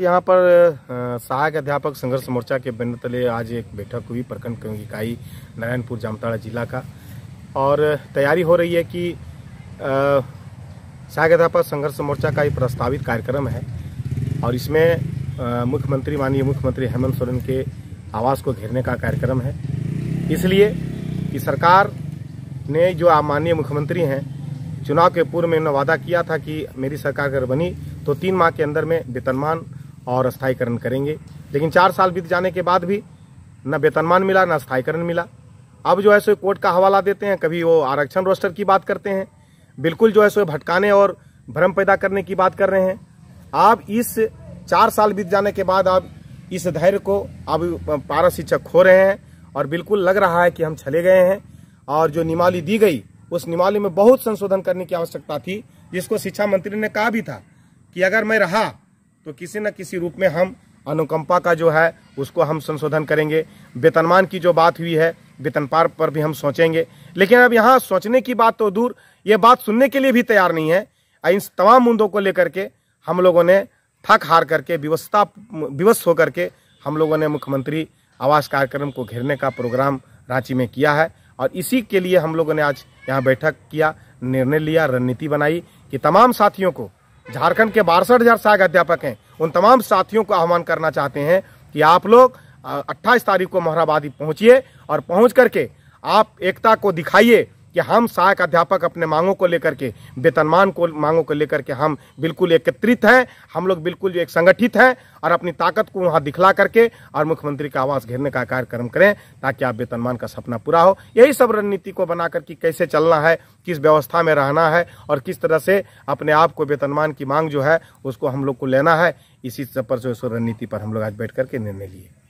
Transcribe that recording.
यहाँ पर सहायक अध्यापक संघर्ष मोर्चा के बैनर तले आज एक बैठक हुई प्रखंड इकाई नारायणपुर जामताड़ा जिला का और तैयारी हो रही है कि सहायक अध्यापक संघर्ष मोर्चा का ये प्रस्तावित कार्यक्रम है और इसमें मुख्यमंत्री माननीय मुख्यमंत्री हेमंत सोरेन के आवास को घेरने का कार्यक्रम है इसलिए कि सरकार ने जो माननीय मुख्यमंत्री हैं चुनाव के पूर्व में उन्होंने वादा किया था कि मेरी सरकार अगर बनी तो तीन माह के अंदर में वेतनमान और स्थायीकरण करेंगे लेकिन चार साल बीत जाने के बाद भी न वेतनमान मिला न स्थायीकरण मिला अब जो है सो कोर्ट का हवाला देते हैं कभी वो आरक्षण रोस्टर की बात करते हैं बिल्कुल जो है सो भटकाने और भ्रम पैदा करने की बात कर रहे हैं आप इस चार साल बीत जाने के बाद आप इस धैर्य को अब पारा शिक्षक खो रहे हैं और बिल्कुल लग रहा है कि हम चले गए हैं और जो निमाली दी गई उस निमाली में बहुत संशोधन करने की आवश्यकता थी जिसको शिक्षा मंत्री ने कहा भी था कि अगर मैं रहा तो किसी न किसी रूप में हम अनुकंपा का जो है उसको हम संशोधन करेंगे वेतनमान की जो बात हुई है वेतन पार पर भी हम सोचेंगे लेकिन अब यहाँ सोचने की बात तो दूर ये बात सुनने के लिए भी तैयार नहीं है इन तमाम मुद्दों को लेकर के हम लोगों ने थक हार करके विवस्था विवस्त होकर के हम लोगों ने मुख्यमंत्री आवास कार्यक्रम को घेरने का प्रोग्राम रांची में किया है और इसी के लिए हम लोगों ने आज यहाँ बैठक किया निर्णय लिया रणनीति बनाई कि तमाम साथियों को झारखंड के बासठ हजार सहायक अध्यापक हैं उन तमाम साथियों को आह्वान करना चाहते हैं कि आप लोग अट्ठाईस तारीख को मोहराबादी पहुंचिए और पहुंच करके आप एकता को दिखाइए कि हम सहायक अध्यापक अपने मांगों को लेकर के वेतनमान को मांगों को लेकर के हम बिल्कुल एकत्रित हैं हम लोग बिल्कुल एक संगठित हैं और अपनी ताकत को वहाँ दिखला करके और मुख्यमंत्री का आवास घेरने का कार्यक्रम करें ताकि आप वेतनमान का सपना पूरा हो यही सब रणनीति को बना करके कैसे चलना है किस व्यवस्था में रहना है और किस तरह से अपने आप को वेतनमान की मांग जो है उसको हम लोग को लेना है इसी सब पर जो रणनीति पर हम लोग आज बैठ करके निर्णय लिए